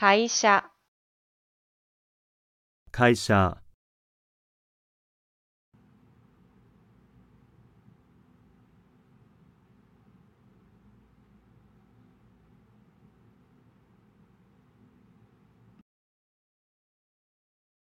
会社会社